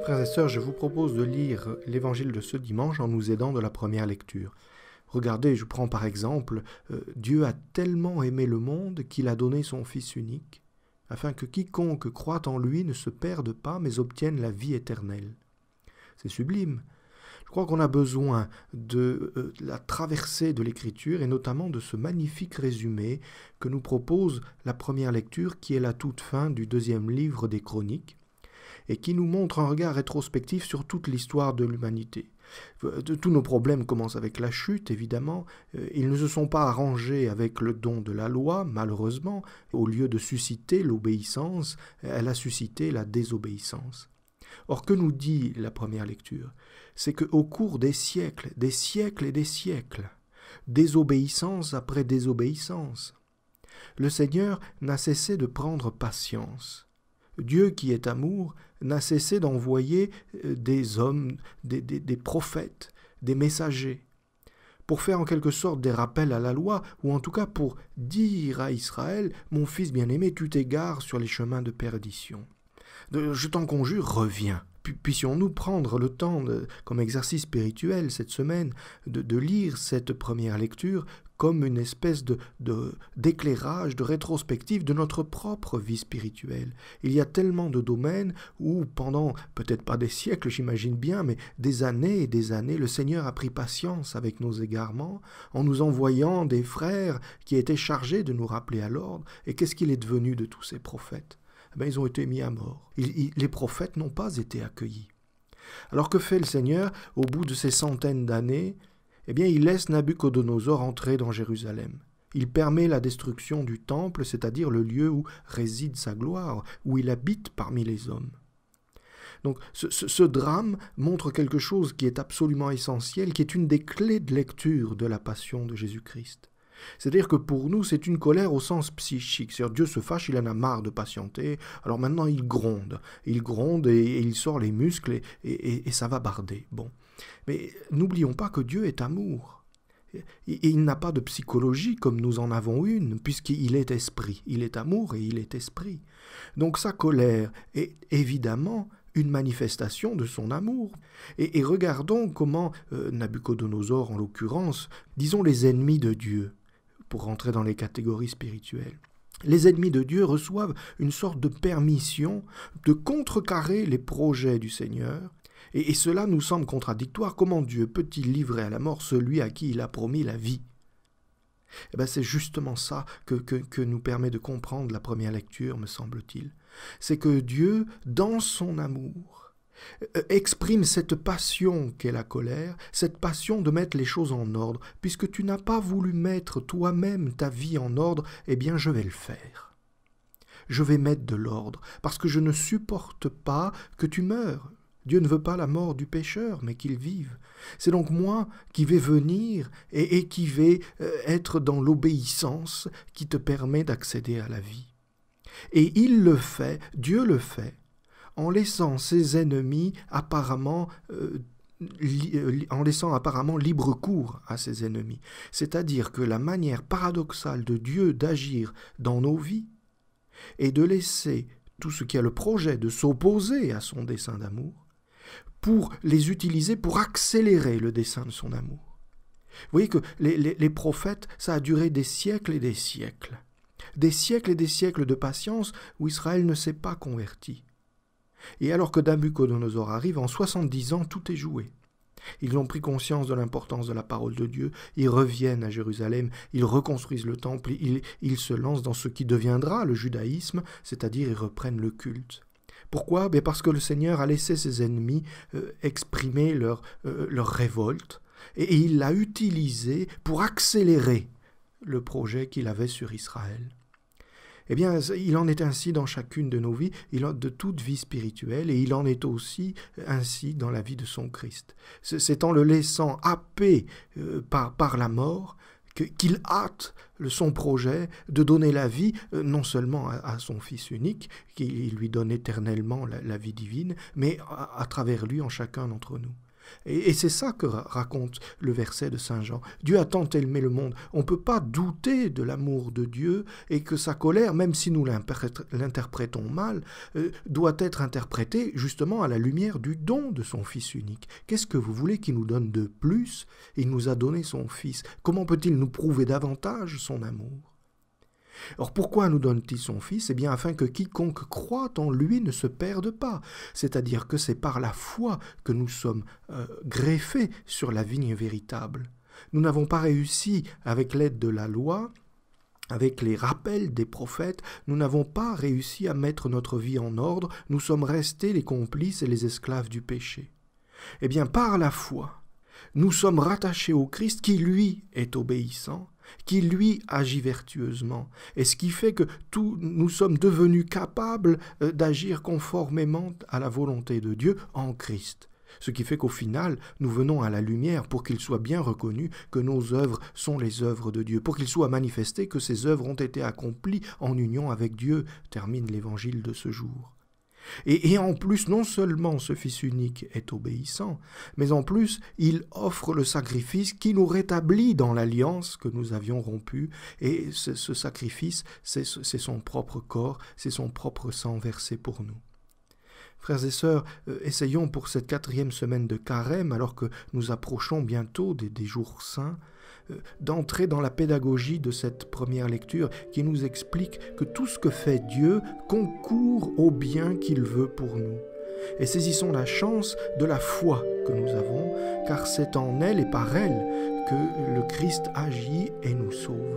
Frères et sœurs, je vous propose de lire l'évangile de ce dimanche en nous aidant de la première lecture. Regardez, je prends par exemple, euh, Dieu a tellement aimé le monde qu'il a donné son Fils unique, afin que quiconque croit en lui ne se perde pas, mais obtienne la vie éternelle. C'est sublime. Je crois qu'on a besoin euh, de la traversée de l'Écriture et notamment de ce magnifique résumé que nous propose la première lecture qui est la toute fin du deuxième livre des Chroniques et qui nous montre un regard rétrospectif sur toute l'histoire de l'humanité. Euh, tous nos problèmes commencent avec la chute, évidemment. Euh, ils ne se sont pas arrangés avec le don de la loi, malheureusement. Au lieu de susciter l'obéissance, elle a suscité la désobéissance. Or, que nous dit la première lecture C'est qu'au cours des siècles, des siècles et des siècles, désobéissance après désobéissance, le Seigneur n'a cessé de prendre patience. Dieu qui est amour n'a cessé d'envoyer euh, des hommes, des, prophètes, des messagers, pour faire en quelque sorte des rappels à la loi, ou en tout cas pour dire à Israël, mon fils bien-aimé, tu t'égares sur les chemins de perdition. Je t'en conjure, reviens. Puissions-nous prendre le temps, comme exercice spirituel cette semaine, de lire cette première lecture comme une espèce de, d'éclairage, de, rétrospective de notre propre vie spirituelle. Il y a tellement de domaines où, pendant peut-être pas des siècles, j'imagine bien, mais des années et des années, le Seigneur a pris patience avec nos égarements en nous envoyant des frères qui étaient chargés de nous rappeler à l'ordre. Et qu'est-ce qu'il est devenu de tous ces prophètes eh ben, Ils ont été mis à mort. les prophètes n'ont pas été accueillis. Alors que fait le Seigneur au bout de ces centaines d'années eh bien il laisse Nabucodonosor entrer dans Jérusalem. Il permet la destruction du temple, c'est-à-dire le lieu où réside sa gloire, où il habite parmi les hommes. Donc ce, drame montre quelque chose qui est absolument essentiel, qui est une des clés de lecture de la passion de Jésus-Christ. C'est-à-dire que pour nous, c'est une colère au sens psychique. C'est-à-dire Dieu se fâche, il en a marre de patienter, alors maintenant il gronde. Il gronde et, il sort les muscles et, et ça va barder. Bon. Mais n'oublions pas que Dieu est amour. Et il n'a pas de psychologie comme nous en avons une, puisqu'il est esprit. Il est amour et il est esprit. Donc sa colère est évidemment une manifestation de son amour. Et, regardons comment euh, Nabucodonosor, Nabuchodonosor, en l'occurrence, disons les ennemis de Dieu, pour rentrer dans les catégories spirituelles. Les ennemis de Dieu reçoivent une sorte de permission de contrecarrer les projets du Seigneur et, cela nous semble contradictoire. Comment Dieu peut-il livrer à la mort celui à qui il a promis la vie eh ben, c'est justement ça que, que, nous permet de comprendre la première lecture, me semble-t-il. C'est que Dieu, dans son amour, euh, exprime cette passion qu'est la colère, cette passion de mettre les choses en ordre. Puisque tu n'as pas voulu mettre toi-même ta vie en ordre, eh bien je vais le faire. Je vais mettre de l'ordre, parce que je ne supporte pas que tu meures. Dieu ne veut pas la mort du pécheur, mais qu'il vive. C'est donc moi qui vais venir et, qui vais euh, être dans l'obéissance qui te permet d'accéder à la vie. Et il le fait, Dieu le fait, en laissant ses ennemis apparemment euh, euh, en laissant apparemment libre cours à ses ennemis. C'est-à-dire que la manière paradoxale de Dieu d'agir dans nos vies est de laisser tout ce qui a le projet de s'opposer à son dessein d'amour, pour les utiliser pour accélérer le dessein de son amour. Vous voyez que les, prophètes, ça a duré des siècles et des siècles. Des siècles et des siècles de patience où Israël ne s'est pas converti. Et alors que Damucodonosor arrive, en 70 ans, tout est joué. Ils ont pris conscience de l'importance de la parole de Dieu, ils reviennent à Jérusalem, ils reconstruisent le temple, ils, ils se lancent dans ce qui deviendra le judaïsme, c'est-à-dire ils reprennent le culte. Pourquoi ben, Parce que le Seigneur a laissé ses ennemis euh, exprimer leur, euh, leur révolte et il l'a utilisé pour accélérer le projet qu'il avait sur Israël. Eh bien, il en est ainsi dans chacune de nos vies, de toute vie spirituelle, et il en est aussi euh, ainsi dans la vie de son Christ. C'est en le laissant happer par, par la mort qu'il hâte son projet de donner la vie euh, non seulement à, son Fils unique, qui lui donne éternellement la, vie divine, mais à travers lui en chacun d'entre nous. Et, c'est ça que raconte le verset de Saint Jean. Dieu a tant aimé le monde. On ne peut pas douter de l'amour de Dieu et que sa colère, même si nous l'interprétons mal, euh, doit être interprétée justement à la lumière du don de son Fils unique. Qu'est-ce que vous voulez qu'il nous donne de plus Il nous a donné son Fils. Comment peut-il nous prouver davantage son amour Or, pourquoi nous donne-t-il son Fils Eh bien afin que quiconque croit en lui ne se perde pas, c'est-à-dire que c'est par la foi que nous sommes euh, greffés sur la vigne véritable. Nous n'avons pas réussi avec l'aide de la loi, avec les rappels des prophètes, nous n'avons pas réussi à mettre notre vie en ordre, nous sommes restés les complices et les esclaves du péché. Eh bien par la foi, nous sommes rattachés au Christ qui, lui, est obéissant, qui lui agit vertueusement, et ce qui fait que nous sommes devenus capables euh, d'agir conformément à la volonté de Dieu en Christ. Ce qui fait qu'au final, nous venons à la lumière pour qu'il soit bien reconnu que nos œuvres sont les œuvres de Dieu, pour qu'il soit manifesté que ces œuvres ont été accomplies en union avec Dieu, termine l'évangile de ce jour. Et, en plus, non seulement ce Fils unique est obéissant, mais en plus, il offre le sacrifice qui nous rétablit dans l'alliance que nous avions rompue, et ce sacrifice, c'est son propre corps, c'est son propre sang versé pour nous. Frères et sœurs, euh, essayons pour cette quatrième semaine de carême, alors que nous approchons bientôt des, des jours saints, euh, d'entrer dans la pédagogie de cette première lecture qui nous explique que tout ce que fait Dieu concourt au bien qu'il veut pour nous. Et saisissons la chance de la foi que nous avons, car c'est en elle et par elle que le Christ agit et nous sauve.